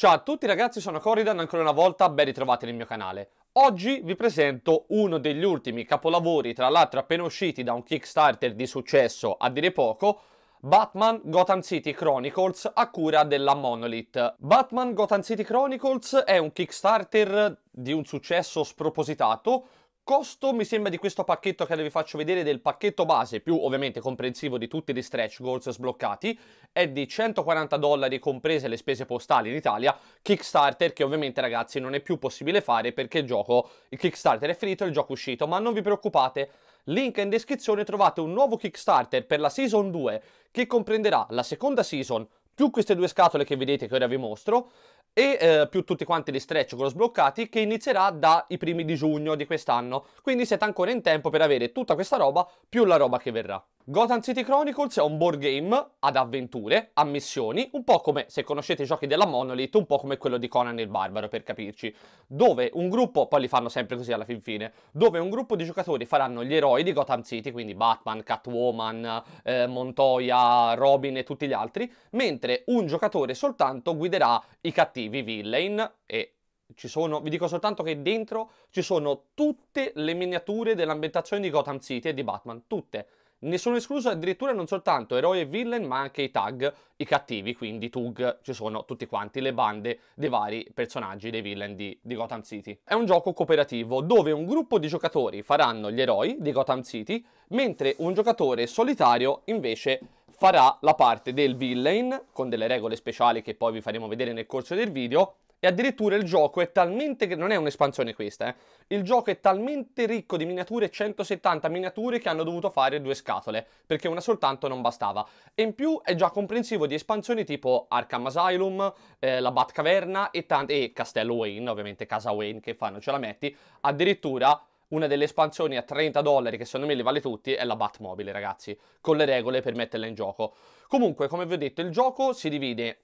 Ciao a tutti ragazzi, sono Corridan, ancora una volta ben ritrovati nel mio canale. Oggi vi presento uno degli ultimi capolavori, tra l'altro appena usciti da un Kickstarter di successo a dire poco, Batman Gotham City Chronicles a cura della Monolith. Batman Gotham City Chronicles è un Kickstarter di un successo spropositato costo mi sembra di questo pacchetto che vi faccio vedere del pacchetto base più ovviamente comprensivo di tutti gli stretch goals sbloccati è di 140 dollari comprese le spese postali in Italia Kickstarter che ovviamente ragazzi non è più possibile fare perché il gioco il Kickstarter è finito il gioco è uscito ma non vi preoccupate link in descrizione trovate un nuovo Kickstarter per la season 2 che comprenderà la seconda season più queste due scatole che vedete che ora vi mostro e eh, più tutti quanti gli stretch con lo sbloccati che inizierà dai primi di giugno di quest'anno. Quindi siete ancora in tempo per avere tutta questa roba più la roba che verrà. Gotham City Chronicles è un board game ad avventure, a missioni, un po' come se conoscete i giochi della Monolith, un po' come quello di Conan il Barbaro per capirci, dove un gruppo, poi li fanno sempre così alla fin fine, dove un gruppo di giocatori faranno gli eroi di Gotham City, quindi Batman, Catwoman, eh, Montoya, Robin e tutti gli altri, mentre un giocatore soltanto guiderà i cattivi cattivi villain e ci sono, vi dico soltanto che dentro ci sono tutte le miniature dell'ambientazione di Gotham City e di Batman, tutte. Nessuno escluso, addirittura non soltanto eroi e villain, ma anche i tag, i cattivi, quindi tug, ci sono tutti quanti le bande dei vari personaggi, dei villain di, di, Gotham City. È un gioco cooperativo dove un gruppo di giocatori faranno gli eroi di Gotham City, mentre un giocatore solitario invece farà la parte del villain, con delle regole speciali che poi vi faremo vedere nel corso del video, e addirittura il gioco è talmente... non è un'espansione questa, eh. Il gioco è talmente ricco di miniature, 170 miniature, che hanno dovuto fare due scatole, perché una soltanto non bastava. E in più è già comprensivo di espansioni tipo Arkham Asylum, eh, la Batcaverna e, e Castello Wayne, ovviamente Casa Wayne che fanno, ce la metti. Addirittura una delle espansioni a 30 dollari, che secondo me li vale tutti, è la Batmobile, ragazzi, con le regole per metterla in gioco. Comunque, come vi ho detto, il gioco si divide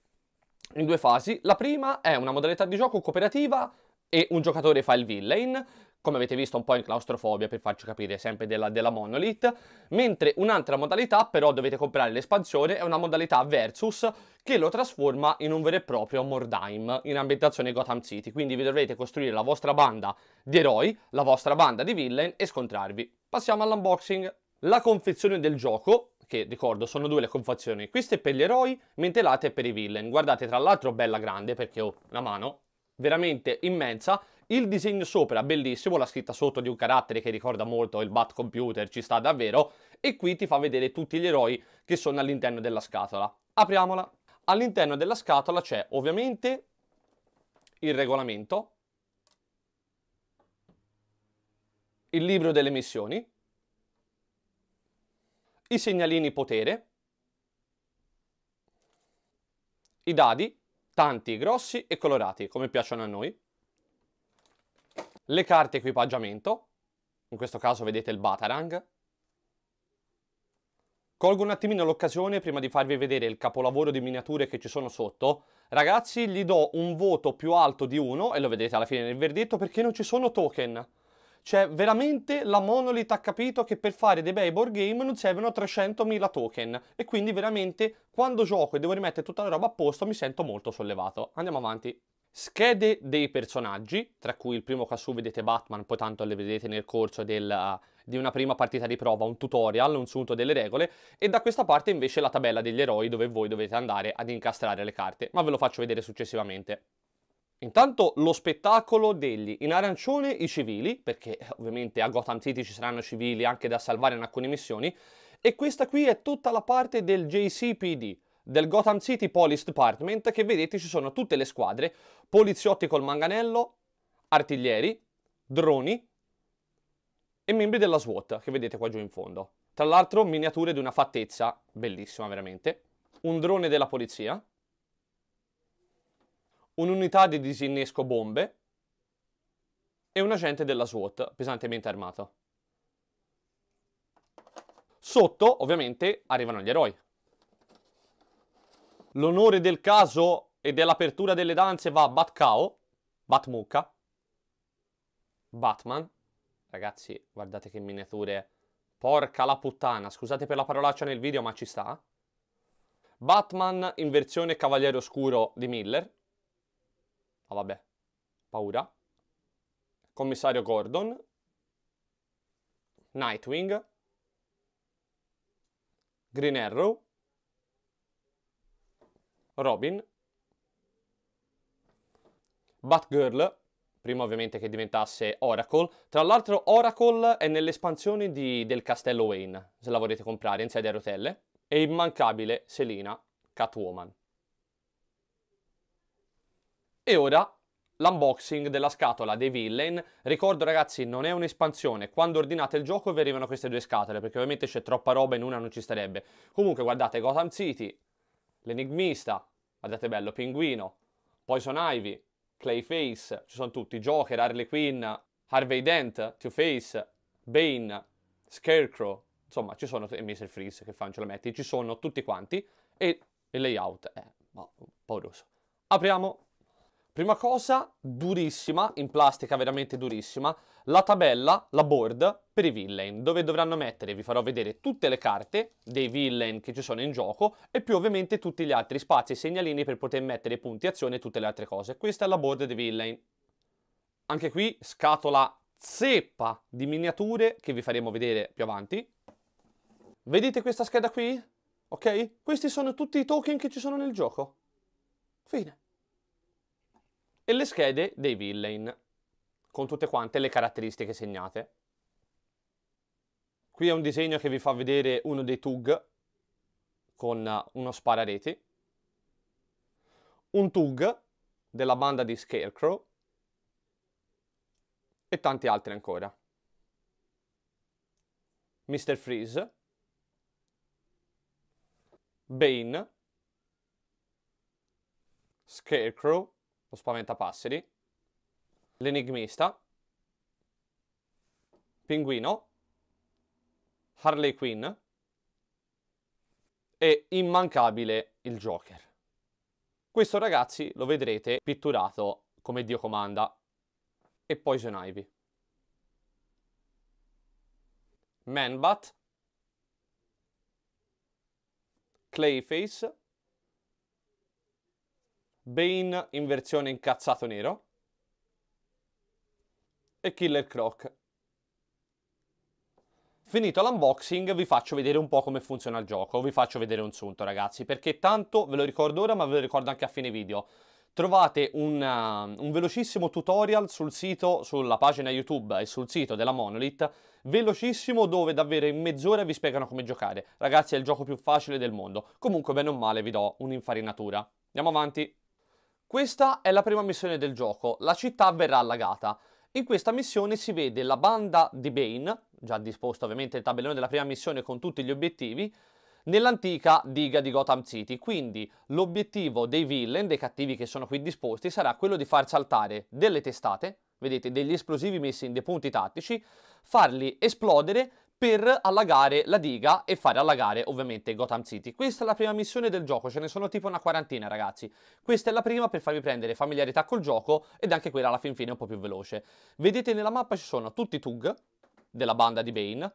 in due fasi. La prima è una modalità di gioco cooperativa e un giocatore fa il villain, come avete visto un po' in claustrofobia per farci capire sempre della, della Monolith, mentre un'altra modalità però dovete comprare l'espansione è una modalità versus che lo trasforma in un vero e proprio Mordheim in ambientazione Gotham City, quindi vi dovrete costruire la vostra banda di eroi, la vostra banda di villain e scontrarvi. Passiamo all'unboxing. La confezione del gioco, che ricordo sono due le confezioni, questa è per gli eroi, mentre l'altra è per i villain. Guardate tra l'altro bella grande perché ho una mano veramente immensa il disegno sopra, bellissimo, la scritta sotto di un carattere che ricorda molto il Bat Computer, ci sta davvero, e qui ti fa vedere tutti gli eroi che sono all'interno della scatola. Apriamola. All'interno della scatola c'è ovviamente il regolamento, il libro delle missioni, i segnalini potere, i dadi, tanti, grossi e colorati, come piacciono a noi, le carte equipaggiamento, in questo caso vedete il Batarang. Colgo un attimino l'occasione prima di farvi vedere il capolavoro di miniature che ci sono sotto. Ragazzi, gli do un voto più alto di 1, e lo vedrete alla fine del verdetto, perché non ci sono token. Cioè, veramente la Monolith ha capito che per fare dei bei board game non servono 300.000 token. E quindi veramente, quando gioco e devo rimettere tutta la roba a posto, mi sento molto sollevato. Andiamo avanti schede dei personaggi, tra cui il primo qua su vedete Batman, poi tanto le vedete nel corso del, eh, di una prima partita di prova, un tutorial, un sunto delle regole, e da questa parte invece la tabella degli eroi dove voi dovete andare ad incastrare le carte, ma ve lo faccio vedere successivamente. Intanto lo spettacolo degli in arancione i civili, perché eh, ovviamente a Gotham City ci saranno civili anche da salvare in alcune missioni, e questa qui è tutta la parte del JCPD, del Gotham City Police Department che vedete ci sono tutte le squadre, poliziotti col manganello, artiglieri, droni e membri della SWAT che vedete qua giù in fondo. Tra l'altro miniature di una fattezza bellissima veramente, un drone della polizia, un'unità di disinnesco bombe e un agente della SWAT pesantemente armato. Sotto ovviamente arrivano gli eroi. L'onore del caso e dell'apertura delle danze va a Batcao, Batmucca, Batman. Ragazzi, guardate che miniature. Porca la puttana, scusate per la parolaccia nel video, ma ci sta. Batman in versione Cavaliere Oscuro di Miller. Ma oh, vabbè, paura. Commissario Gordon. Nightwing. Green Arrow. Robin, Batgirl, prima ovviamente che diventasse Oracle. Tra l'altro Oracle è nell'espansione di, del castello Wayne, se la volete comprare, in sedia a rotelle. E immancabile Selina, Catwoman. E ora l'unboxing della scatola dei villain. Ricordo ragazzi, non è un'espansione, quando ordinate il gioco vi arrivano queste due scatole, perché ovviamente c'è troppa roba in una non ci starebbe. Comunque guardate, Gotham City, l'enigmista, guardate bello, Pinguino, Poison Ivy, Clayface, ci sono tutti, Joker, Harley Quinn, Harvey Dent, Two-Face, Bane, Scarecrow, insomma ci sono, e Mr. Freeze che faccio la metti, ci sono tutti quanti e il layout è eh, pauroso. Apriamo Prima cosa, durissima, in plastica veramente durissima, la tabella, la board per i villain, dove dovranno mettere, vi farò vedere tutte le carte dei villain che ci sono in gioco e più ovviamente tutti gli altri spazi e segnalini per poter mettere punti azione e tutte le altre cose. Questa è la board dei villain. Anche qui scatola zeppa di miniature che vi faremo vedere più avanti. Vedete questa scheda qui? Ok? Questi sono tutti i token che ci sono nel gioco. Fine e le schede dei villain, con tutte quante le caratteristiche segnate. Qui è un disegno che vi fa vedere uno dei Tug con eh, uno sparareti, un Tug della banda di Scarecrow e tanti altri ancora. Mr. Freeze, Bane, Scarecrow, lo spaventapasseri, l'enigmista, Pinguino, Harley Quinn e immancabile il Joker. Questo ragazzi lo vedrete pitturato come Dio comanda e Poison Ivy. Manbat, Clayface Bane in versione incazzato nero e Killer Croc. Finito l'unboxing vi faccio vedere un po' come funziona il gioco, vi faccio vedere un sunto ragazzi, perché tanto ve lo ricordo ora ma ve lo ricordo anche a fine video. Trovate un, um, un velocissimo tutorial sul sito, sulla pagina YouTube e sul sito della Monolith, velocissimo dove davvero in mezz'ora vi spiegano come giocare. Ragazzi è il gioco più facile del mondo, comunque bene o male vi do un'infarinatura. Andiamo avanti. Questa è la prima missione del gioco, la città verrà allagata. In questa missione si vede la banda di Bane, già disposto ovviamente il tabellone della prima missione con tutti gli obiettivi, nell'antica diga di Gotham City, quindi l'obiettivo dei villain, dei cattivi che sono qui disposti, sarà quello di far saltare delle testate, vedete, degli esplosivi messi in dei punti tattici, farli esplodere per allagare la diga e fare allagare ovviamente Gotham City. Questa è la prima missione del gioco, ce ne sono tipo una quarantina ragazzi. Questa è la prima per farvi prendere familiarità col gioco ed anche quella alla fin fine un po' più veloce. Vedete nella mappa ci sono tutti i Tug della banda di Bane,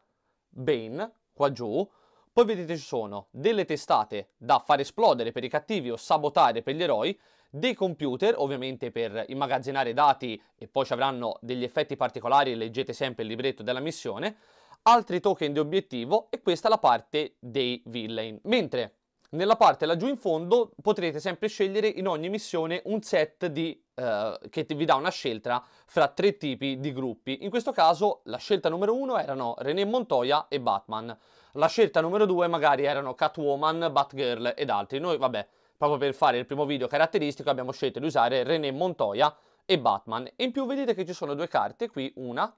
Bane qua giù, poi vedete ci sono delle testate da far esplodere per i cattivi o sabotare per gli eroi, dei computer, ovviamente per immagazzinare dati e poi ci avranno degli effetti particolari, leggete sempre il libretto della missione, altri token di obiettivo e questa è la parte dei villain. Mentre nella parte laggiù in fondo potrete sempre scegliere in ogni missione un set di, eh, che vi dà una scelta fra tre tipi di gruppi. In questo caso la scelta numero uno erano René Montoya e Batman. La scelta numero due magari erano Catwoman, Batgirl ed altri. Noi vabbè, proprio per fare il primo video caratteristico abbiamo scelto di usare René Montoya e Batman. E in più vedete che ci sono due carte qui, una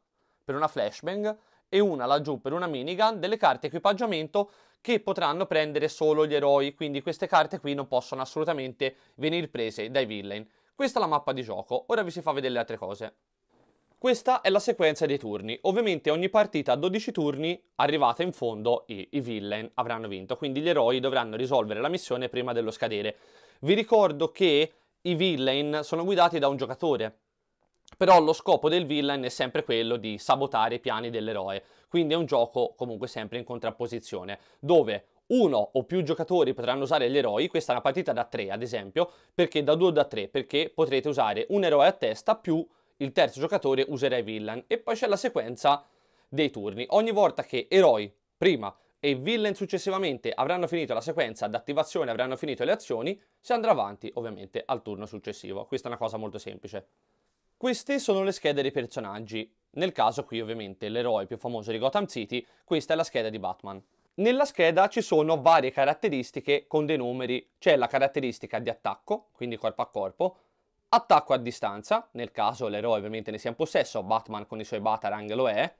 per una flashbang e una laggiù per una minigun, delle carte equipaggiamento che potranno prendere solo gli eroi, quindi queste carte qui non possono assolutamente venire prese dai villain. Questa è la mappa di gioco, ora vi si fa vedere le altre cose. Questa è la sequenza dei turni, ovviamente ogni partita a 12 turni arrivata in fondo i, i villain avranno vinto, quindi gli eroi dovranno risolvere la missione prima dello scadere. Vi ricordo che i villain sono guidati da un giocatore, però lo scopo del villain è sempre quello di sabotare i piani dell'eroe, quindi è un gioco comunque sempre in contrapposizione, dove uno o più giocatori potranno usare gli eroi, questa è una partita da tre ad esempio, perché da due o da tre, perché potrete usare un eroe a testa più il terzo giocatore userà i villain e poi c'è la sequenza dei turni. Ogni volta che eroi prima e villain successivamente avranno finito la sequenza d'attivazione, avranno finito le azioni, si andrà avanti ovviamente al turno successivo. Questa è una cosa molto semplice. Queste sono le schede dei personaggi. Nel caso qui ovviamente l'eroe più famoso di Gotham City, questa è la scheda di Batman. Nella scheda ci sono varie caratteristiche con dei numeri. C'è la caratteristica di attacco, quindi corpo a corpo, attacco a distanza, nel caso l'eroe ovviamente ne sia in possesso, Batman con i suoi Batarang lo è,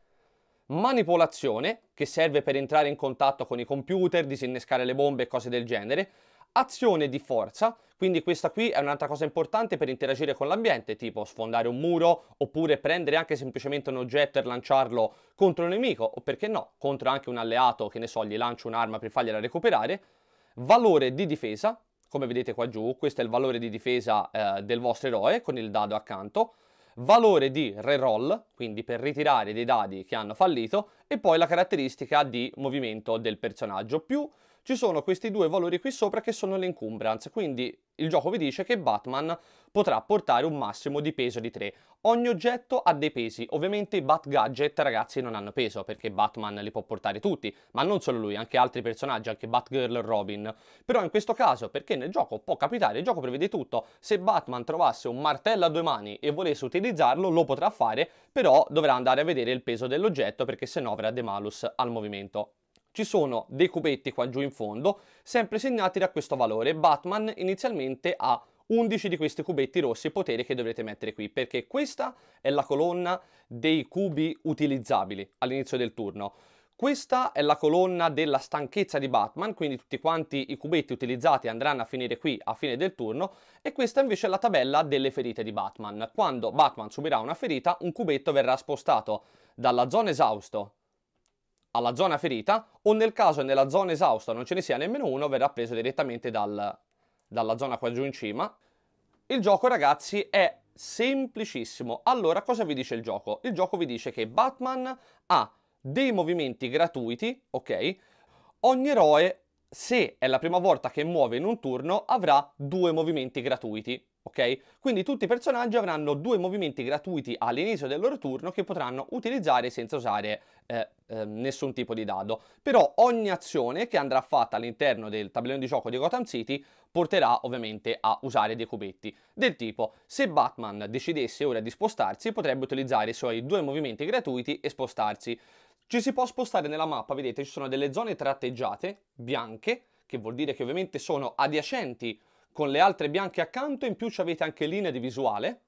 manipolazione, che serve per entrare in contatto con i computer, disinnescare le bombe e cose del genere, azione di forza, quindi questa qui è un'altra cosa importante per interagire con l'ambiente, tipo sfondare un muro oppure prendere anche semplicemente un oggetto e lanciarlo contro un nemico o perché no, contro anche un alleato, che ne so, gli lancio un'arma per fargliela recuperare. Valore di difesa, come vedete qua giù, questo è il valore di difesa eh, del vostro eroe con il dado accanto valore di reroll, quindi per ritirare dei dadi che hanno fallito, e poi la caratteristica di movimento del personaggio, più ci sono questi due valori qui sopra che sono le encumbrance, quindi il gioco vi dice che Batman potrà portare un massimo di peso di 3. Ogni oggetto ha dei pesi, ovviamente i Bat Gadget ragazzi non hanno peso perché Batman li può portare tutti, ma non solo lui, anche altri personaggi, anche Batgirl e Robin. Però in questo caso, perché nel gioco può capitare, il gioco prevede tutto, se Batman trovasse un martello a due mani e volesse utilizzarlo lo potrà fare, però dovrà andare a vedere il peso dell'oggetto perché sennò avrà dei malus al movimento. Ci sono dei cubetti qua giù in fondo, sempre segnati da questo valore. Batman inizialmente ha 11 di questi cubetti rossi, poteri che dovrete mettere qui, perché questa è la colonna dei cubi utilizzabili all'inizio del turno. Questa è la colonna della stanchezza di Batman, quindi tutti quanti i cubetti utilizzati andranno a finire qui a fine del turno, e questa invece è la tabella delle ferite di Batman. Quando Batman subirà una ferita, un cubetto verrà spostato dalla zona esausto alla zona ferita o nel caso nella zona esausta non ce ne sia nemmeno uno verrà preso direttamente dal, dalla zona qua giù in cima. Il gioco ragazzi è semplicissimo. Allora cosa vi dice il gioco? Il gioco vi dice che Batman ha dei movimenti gratuiti, ok? Ogni eroe, se è la prima volta che muove in un turno, avrà due movimenti gratuiti, ok? Quindi tutti i personaggi avranno due movimenti gratuiti all'inizio del loro turno che potranno utilizzare senza usare eh, Ehm, nessun tipo di dado, però ogni azione che andrà fatta all'interno del tabellone di gioco di Gotham City porterà ovviamente a usare dei cubetti, del tipo se Batman decidesse ora di spostarsi potrebbe utilizzare i suoi due movimenti gratuiti e spostarsi. Ci si può spostare nella mappa, vedete ci sono delle zone tratteggiate, bianche, che vuol dire che ovviamente sono adiacenti con le altre bianche accanto, in più ci avete anche linee di visuale,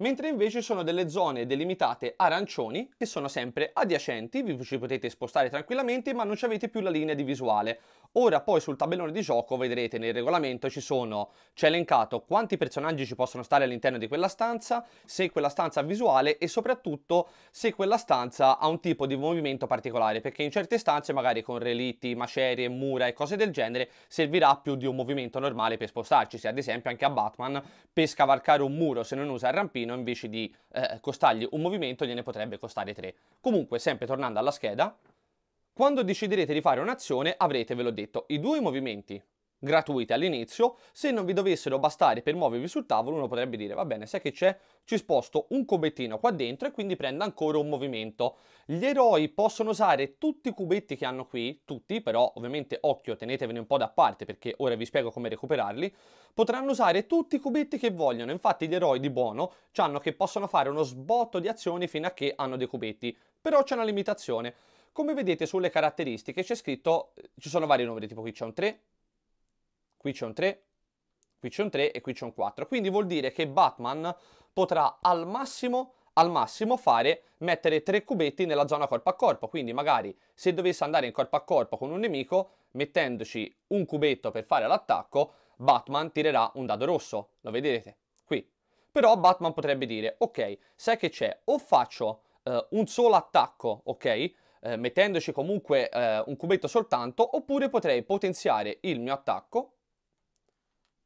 mentre invece sono delle zone delimitate arancioni che sono sempre adiacenti, vi ci potete spostare tranquillamente ma non ci avete più la linea di visuale. Ora poi sul tabellone di gioco vedrete nel regolamento ci sono, c'è elencato quanti personaggi ci possono stare all'interno di quella stanza, se quella stanza ha visuale e soprattutto se quella stanza ha un tipo di movimento particolare, perché in certe stanze magari con relitti, macerie, mura e cose del genere servirà più di un movimento normale per spostarci, se ad esempio anche a Batman per scavalcare un muro se non usa il rampino gradino invece di eh, costargli un movimento gliene potrebbe costare 3. Comunque, sempre tornando alla scheda, quando deciderete di fare un'azione avrete, ve l'ho detto, i due movimenti gratuite all'inizio, se non vi dovessero bastare per muovervi sul tavolo uno potrebbe dire va bene, sai che c'è? Ci sposto un cubettino qua dentro e quindi prendo ancora un movimento. Gli eroi possono usare tutti i cubetti che hanno qui, tutti, però ovviamente occhio, tenetevene un po' da parte perché ora vi spiego come recuperarli, potranno usare tutti i cubetti che vogliono, infatti gli eroi di buono hanno che possono fare uno sbotto di azioni fino a che hanno dei cubetti, però c'è una limitazione. Come vedete sulle caratteristiche c'è scritto, eh, ci sono vari numeri, tipo qui c'è un 3, qui c'è un 3, qui c'è un 3 e qui c'è un 4. Quindi vuol dire che Batman potrà al massimo, al massimo fare, mettere 3 cubetti nella zona corpo a corpo. Quindi magari se dovesse andare in corpo a corpo con un nemico, mettendoci un cubetto per fare l'attacco, Batman tirerà un dado rosso, lo vedete qui. Però Batman potrebbe dire, ok, sai che c'è, o faccio eh, un solo attacco, ok? Eh, mettendoci comunque eh, un cubetto soltanto, oppure potrei potenziare il mio attacco,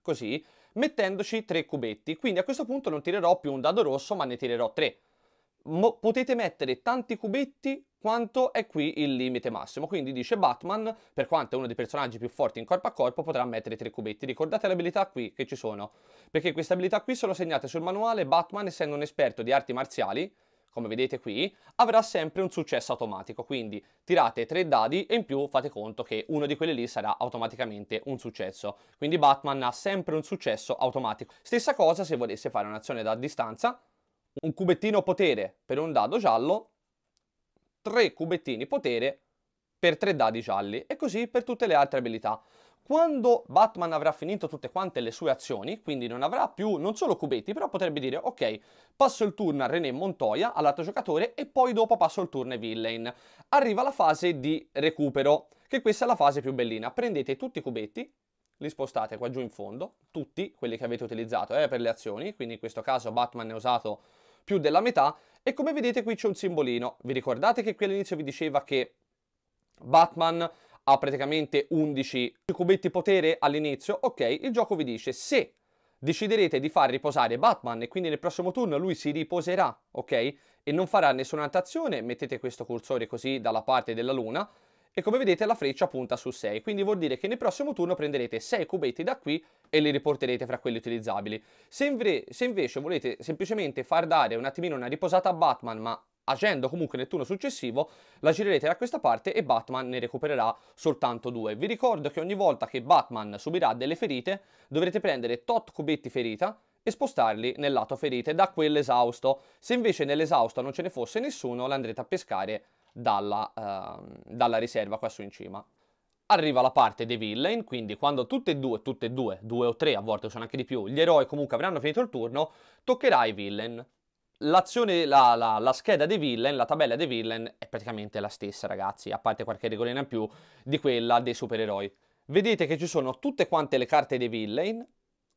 così, mettendoci tre cubetti. Quindi a questo punto non tirerò più un dado rosso, ma ne tirerò tre. Mo potete mettere tanti cubetti quanto è qui il limite massimo. Quindi dice Batman, per quanto è uno dei personaggi più forti in corpo a corpo, potrà mettere tre cubetti. Ricordate le abilità qui che ci sono, perché queste abilità qui sono segnate sul manuale Batman, essendo un esperto di arti marziali, come vedete qui, avrà sempre un successo automatico, quindi tirate tre dadi e in più fate conto che uno di quelli lì sarà automaticamente un successo. Quindi Batman ha sempre un successo automatico. Stessa cosa se volesse fare un'azione da distanza, un cubettino potere per un dado giallo, tre cubettini potere per tre dadi gialli e così per tutte le altre abilità. Quando Batman avrà finito tutte quante le sue azioni, quindi non avrà più non solo cubetti, però potrebbe dire ok, passo il turno a René Montoya, all'altro giocatore, e poi dopo passo il turno ai villain. Arriva la fase di recupero, che questa è la fase più bellina. Prendete tutti i cubetti, li spostate qua giù in fondo, tutti quelli che avete utilizzato eh, per le azioni, quindi in questo caso Batman ne ha usato più della metà, e come vedete qui c'è un simbolino. Vi ricordate che qui all'inizio vi diceva che Batman ha praticamente 11 cubetti potere all'inizio, ok, il gioco vi dice se deciderete di far riposare Batman e quindi nel prossimo turno lui si riposerà, ok? E non farà nessuna azione, mettete questo cursore così dalla parte della luna e come vedete la freccia punta su 6, quindi vuol dire che nel prossimo turno prenderete 6 cubetti da qui e li riporterete fra quelli utilizzabili. Se, inve se invece volete semplicemente far dare un attimino una riposata a Batman ma agendo comunque nel turno successivo, la girerete da questa parte e Batman ne recupererà soltanto due. Vi ricordo che ogni volta che Batman subirà delle ferite, dovrete prendere tot cubetti ferita e spostarli nel lato ferite da quell'esausto. Se invece nell'esausto non ce ne fosse nessuno, la andrete a pescare dalla, uh, dalla riserva qua su in cima arriva la parte dei villain, quindi quando tutte e due, tutte e due, due o tre, a volte sono anche di più, gli eroi comunque avranno finito il turno, toccherà ai villain l'azione, la, la, la, scheda dei villain, la tabella dei villain è praticamente la stessa ragazzi, a parte qualche regolina in più di quella dei supereroi. Vedete che ci sono tutte quante le carte dei villain,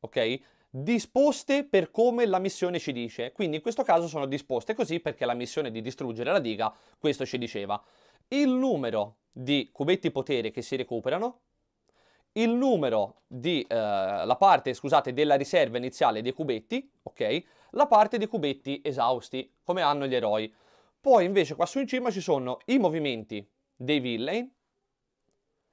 ok? Disposte per come la missione ci dice, quindi in questo caso sono disposte così perché la missione di distruggere la diga, questo ci diceva. Il numero di cubetti potere che si recuperano, il numero di eh, la parte, scusate, della riserva iniziale dei cubetti, ok? la parte dei cubetti esausti, come hanno gli eroi. Poi invece qua su in cima ci sono i movimenti dei villain,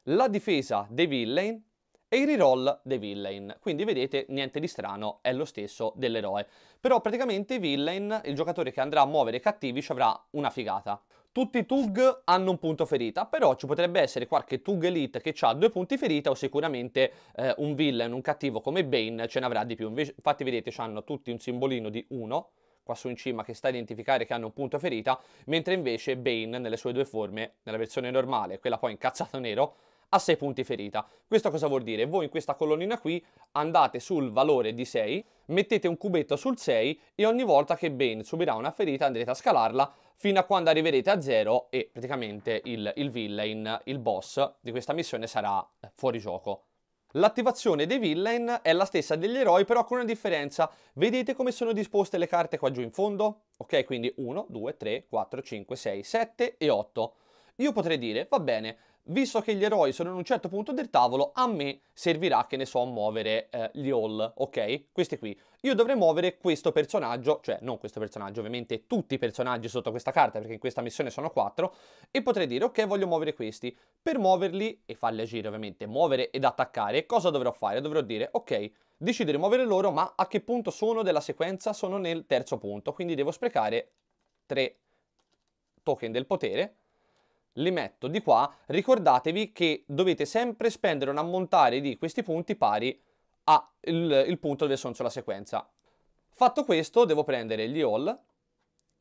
la difesa dei villain e i reroll dei villain. Quindi vedete, niente di strano, è lo stesso dell'eroe. Però praticamente i villain, il giocatore che andrà a muovere i cattivi, ci avrà una figata. Tutti i Tug hanno un punto ferita, però ci potrebbe essere qualche Tug Elite che ha due punti ferita o sicuramente eh, un villain, un cattivo come Bane ce n'avrà di più. Invece, infatti vedete, hanno tutti un simbolino di 1 qua su in cima che sta a identificare che hanno un punto ferita, mentre invece Bane nelle sue due forme, nella versione normale e quella poi incazzato nero, a 6 punti ferita. Questo cosa vuol dire? Voi in questa colonnina qui andate sul valore di 6, mettete un cubetto sul 6 e ogni volta che Bane subirà una ferita andrete a scalarla fino a quando arriverete a 0 e praticamente il, il villain, il boss di questa missione sarà eh, fuori gioco. L'attivazione dei villain è la stessa degli eroi però con una differenza. Vedete come sono disposte le carte qua giù in fondo? Ok, quindi 1, 2, 3, 4, 5, 6, 7 e 8. Io potrei dire, va bene, visto che gli eroi sono in un certo punto del tavolo, a me servirà che ne so muovere eh, gli all, ok? Questi qui. Io dovrei muovere questo personaggio, cioè non questo personaggio, ovviamente tutti i personaggi sotto questa carta, perché in questa missione sono quattro, e potrei dire ok voglio muovere questi. Per muoverli e farli agire ovviamente, muovere ed attaccare, cosa dovrò fare? Dovrò dire ok, decidere di muovere loro, ma a che punto sono della sequenza? Sono nel terzo punto, quindi devo sprecare tre token del potere li metto di qua, ricordatevi che dovete sempre spendere un ammontare di questi punti pari al punto dove sono sulla sequenza. Fatto questo, devo prendere gli all,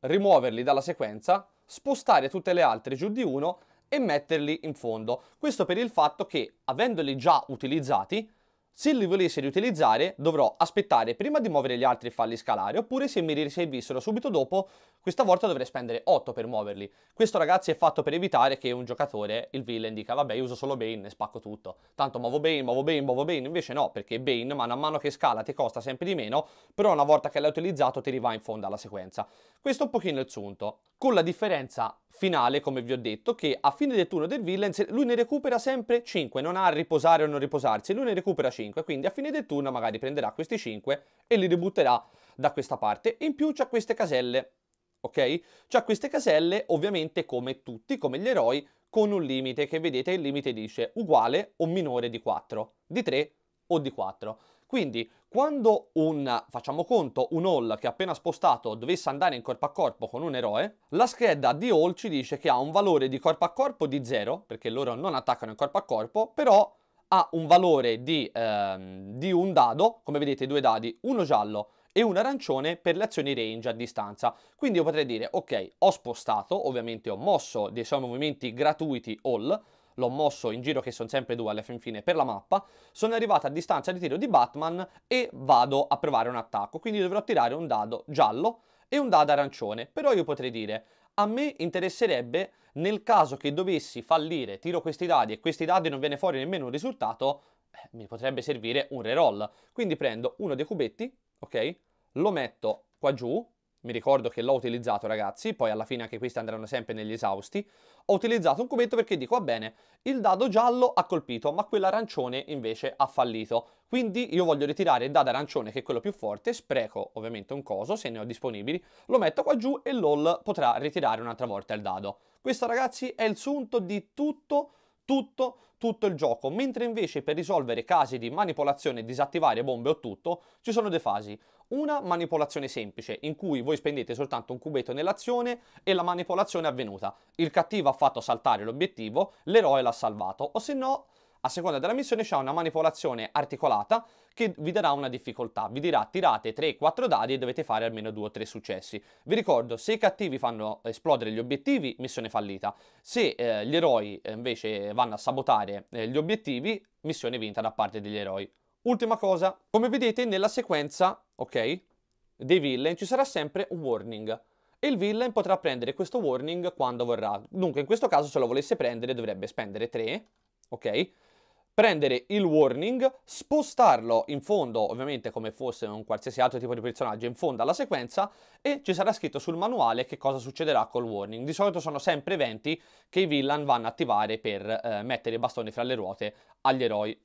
rimuoverli dalla sequenza, spostare tutte le altre giù di uno e metterli in fondo. Questo per il fatto che, avendoli già utilizzati, se li volessi riutilizzare dovrò aspettare prima di muovere gli altri e farli scalare, oppure se mi riservissero subito dopo, questa volta dovrei spendere 8 per muoverli. Questo ragazzi è fatto per evitare che un giocatore, il villain, dica vabbè uso solo Bane e spacco tutto. Tanto muovo Bane, muovo Bane, muovo Bane, invece no, perché Bane mano a mano che scala ti costa sempre di meno, però una volta che l'hai utilizzato ti riva in fondo alla sequenza. Questo è un pochino il sunto con la differenza finale, come vi ho detto, che a fine del turno del villain lui ne recupera sempre 5, non ha a riposare o non riposarsi, lui ne recupera 5, quindi a fine del turno magari prenderà questi 5 e li ributterà da questa parte. In più c'ha queste caselle, ok? C'ha queste caselle ovviamente come tutti, come gli eroi, con un limite che vedete il limite dice uguale o minore di 4, di 3 o di 4. Quindi quando un, facciamo conto, un all che ha appena spostato dovesse andare in corpo a corpo con un eroe, la scheda di all ci dice che ha un valore di corpo a corpo di 0, perché loro non attaccano in corpo a corpo, però ha un valore di, ehm, di un dado, come vedete due dadi, uno giallo e un arancione per le azioni range a distanza. Quindi io potrei dire, ok, ho spostato, ovviamente ho mosso dei suoi movimenti gratuiti all, l'ho mosso in giro che sono sempre due alla fin fine per la mappa, sono arrivato a distanza di tiro di Batman e vado a provare un attacco, quindi dovrò tirare un dado giallo e un dado arancione, però io potrei dire a me interesserebbe nel caso che dovessi fallire, tiro questi dadi e questi dadi non viene fuori nemmeno un risultato, eh, mi potrebbe servire un reroll. Quindi prendo uno dei cubetti, ok? Lo metto qua giù, mi ricordo che l'ho utilizzato ragazzi, poi alla fine anche questi andranno sempre negli esausti, ho utilizzato un cubetto perché dico, va bene, il dado giallo ha colpito, ma quell'arancione invece ha fallito, quindi io voglio ritirare il dado arancione che è quello più forte, spreco ovviamente un coso se ne ho disponibili, lo metto qua giù e LOL potrà ritirare un'altra volta il dado. Questo ragazzi è il sunto di tutto tutto, tutto il gioco, mentre invece per risolvere casi di manipolazione, disattivare bombe o tutto, ci sono due fasi. Una manipolazione semplice, in cui voi spendete soltanto un cubetto nell'azione e la manipolazione è avvenuta. Il cattivo ha fatto saltare l'obiettivo, l'eroe l'ha salvato, o se no a seconda della missione c'è una manipolazione articolata che vi darà una difficoltà, vi dirà tirate 3-4 dadi e dovete fare almeno 2-3 successi. Vi ricordo, se i cattivi fanno esplodere gli obiettivi, missione fallita, se eh, gli eroi eh, invece vanno a sabotare eh, gli obiettivi, missione vinta da parte degli eroi. Ultima cosa, come vedete nella sequenza, ok, dei villain ci sarà sempre un warning e il villain potrà prendere questo warning quando vorrà. Dunque in questo caso se lo volesse prendere dovrebbe spendere 3, ok, prendere il warning, spostarlo in fondo, ovviamente come fosse un qualsiasi altro tipo di personaggio, in fondo alla sequenza e ci sarà scritto sul manuale che cosa succederà col warning. Di solito sono sempre eventi che i villain vanno a attivare per eh, mettere i bastoni fra le ruote agli eroi.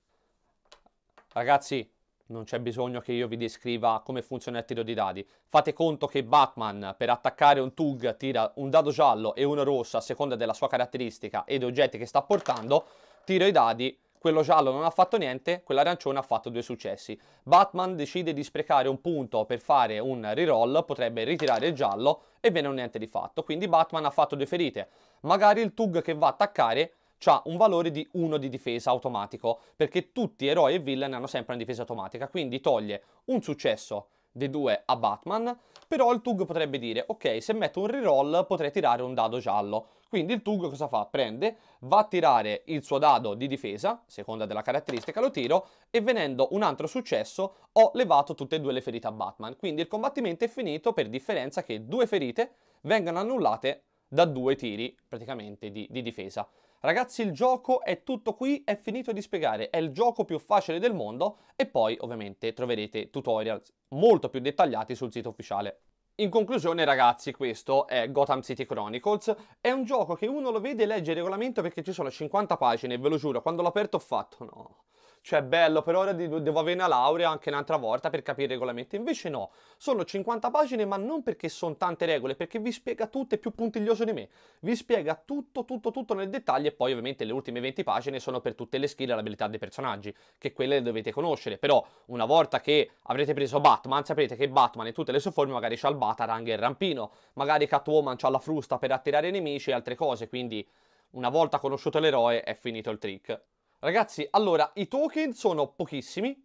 Ragazzi, non c'è bisogno che io vi descriva come funziona il tiro di dadi. Fate conto che Batman per attaccare un Tug tira un dado giallo e uno rosso a seconda della sua caratteristica e degli oggetti che sta portando, tiro i dadi quello giallo non ha fatto niente, quell'arancione ha fatto due successi. Batman decide di sprecare un punto per fare un reroll, potrebbe ritirare il giallo e bene o niente di fatto. Quindi Batman ha fatto due ferite. Magari il Tug che va a attaccare ha un valore di 1 di difesa automatico, perché tutti eroi e villain hanno sempre una difesa automatica, quindi toglie un successo dei due a Batman, però il Tug potrebbe dire, ok, se metto un reroll potrei tirare un dado giallo, quindi il Tug cosa fa? Prende, va a tirare il suo dado di difesa, seconda della caratteristica lo tiro, e venendo un altro successo ho levato tutte e due le ferite a Batman. Quindi il combattimento è finito per differenza che due ferite vengano annullate da due tiri praticamente di, di difesa. Ragazzi il gioco è tutto qui, è finito di spiegare, è il gioco più facile del mondo e poi ovviamente troverete tutorial molto più dettagliati sul sito ufficiale. In conclusione ragazzi, questo è Gotham City Chronicles, è un gioco che uno lo vede e legge il regolamento perché ci sono 50 pagine, ve lo giuro, quando l'ho aperto ho fatto no, cioè bello, per ora devo avere una laurea anche un'altra volta per capire i regolamenti. Invece no, sono 50 pagine, ma non perché sono tante regole, perché vi spiega tutto, è più puntiglioso di me. Vi spiega tutto, tutto, tutto nel dettaglio e poi ovviamente le ultime 20 pagine sono per tutte le skill e le abilità dei personaggi, che quelle le dovete conoscere. Però una volta che avrete preso Batman, sapete che Batman in tutte le sue forme magari c'ha il Batarang e il rampino, magari Catwoman c'ha la frusta per attirare i nemici e altre cose, quindi una volta conosciuto l'eroe è finito il trick. Ragazzi, allora, i token sono pochissimi,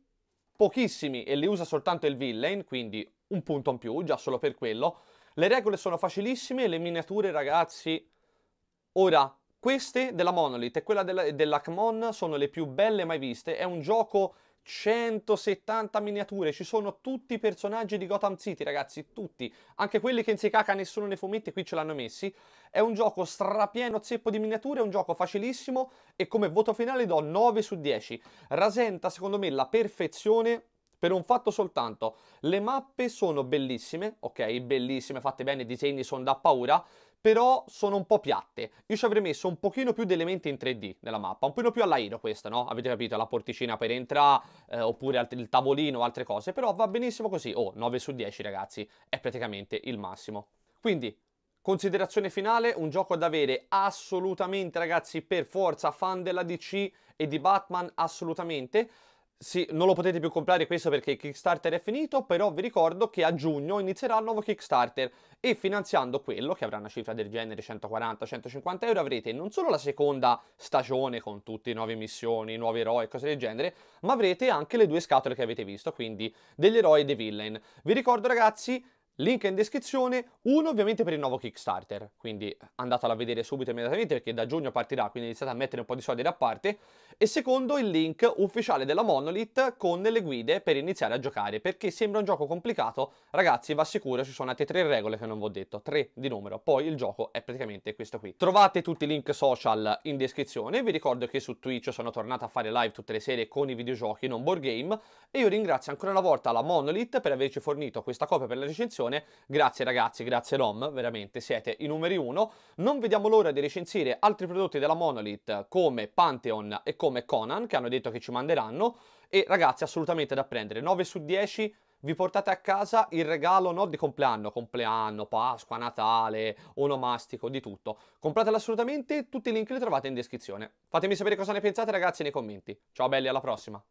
pochissimi e li usa soltanto il villain, quindi un punto in più, già solo per quello. Le regole sono facilissime, le miniature, ragazzi... Ora, queste della Monolith e quella dell'Akmon sono le più belle mai viste. È un gioco 170 miniature, ci sono tutti i personaggi di Gotham City ragazzi, tutti, anche quelli che in Sekaka nessuno ne fumette, qui ce l'hanno messi, è un gioco strapieno zeppo di miniature, è un gioco facilissimo e come voto finale do 9 su 10, rasenta secondo me la perfezione per un fatto soltanto, le mappe sono bellissime, ok, bellissime, fatte bene, i disegni sono da paura, però sono un po' piatte. Io ci avrei messo un pochino più di elementi in 3D nella mappa, un pochino più all'aero questa, no? Avete capito? La porticina per entrare, eh, oppure il tavolino, altre cose, però va benissimo così. Oh, 9 su 10 ragazzi, è praticamente il massimo. Quindi, considerazione finale, un gioco da avere assolutamente ragazzi per forza, fan della DC e di Batman assolutamente. Sì, non lo potete più comprare questo perché il Kickstarter è finito, però vi ricordo che a giugno inizierà il nuovo Kickstarter e finanziando quello, che avrà una cifra del genere 140-150 euro, avrete non solo la seconda stagione con tutte le nuove missioni, nuovi eroi e cose del genere, ma avrete anche le due scatole che avete visto, quindi degli eroi e dei villain. Vi ricordo ragazzi Link in descrizione, uno ovviamente per il nuovo Kickstarter, quindi andatelo a vedere subito immediatamente perché da giugno partirà, quindi iniziate a mettere un po' di soldi da parte, e secondo il link ufficiale della Monolith con le guide per iniziare a giocare, perché sembra un gioco complicato, ragazzi vi assicuro ci sono altre tre regole che non vi ho detto, tre di numero, poi il gioco è praticamente questo qui. Trovate tutti i link social in descrizione, vi ricordo che su Twitch sono tornato a fare live tutte le sere con i videogiochi, non board game, e io ringrazio ancora una volta la Monolith per averci fornito questa copia per la recensione, recensione. Grazie ragazzi, grazie Rom, veramente siete i numeri uno. Non vediamo l'ora di recensire altri prodotti della Monolith come Pantheon e come Conan, che hanno detto che ci manderanno. E ragazzi, assolutamente da prendere, 9 su 10 vi portate a casa il regalo non di compleanno, compleanno, Pasqua, Natale, onomastico, di tutto. Compratelo assolutamente, tutti i link li trovate in descrizione. Fatemi sapere cosa ne pensate ragazzi nei commenti. Ciao belli, alla prossima!